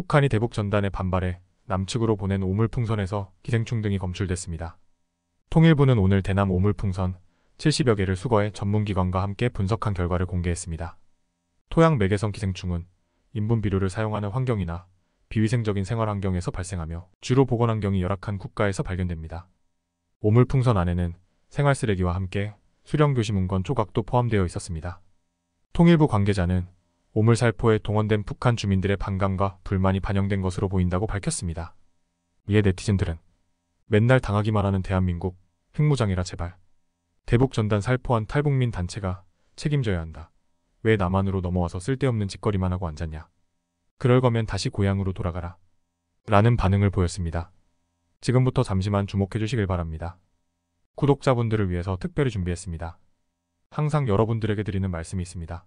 북한이 대북 전단에 반발해 남측으로 보낸 오물풍선에서 기생충 등이 검출됐습니다. 통일부는 오늘 대남 오물풍선 70여 개를 수거해 전문기관과 함께 분석한 결과를 공개했습니다. 토양 매개성 기생충은 인분 비료를 사용하는 환경이나 비위생적인 생활 환경에서 발생하며 주로 보건 환경이 열악한 국가에서 발견됩니다. 오물풍선 안에는 생활 쓰레기와 함께 수령교시 문건 조각도 포함되어 있었습니다. 통일부 관계자는 오물살포에 동원된 북한 주민들의 반감과 불만이 반영된 것으로 보인다고 밝혔습니다. 이에 네티즌들은 맨날 당하기만 하는 대한민국 핵무장이라 제발 대북 전단 살포한 탈북민 단체가 책임져야 한다. 왜 남한으로 넘어와서 쓸데없는 짓거리만 하고 앉았냐. 그럴 거면 다시 고향으로 돌아가라. 라는 반응을 보였습니다. 지금부터 잠시만 주목해 주시길 바랍니다. 구독자분들을 위해서 특별히 준비했습니다. 항상 여러분들에게 드리는 말씀이 있습니다.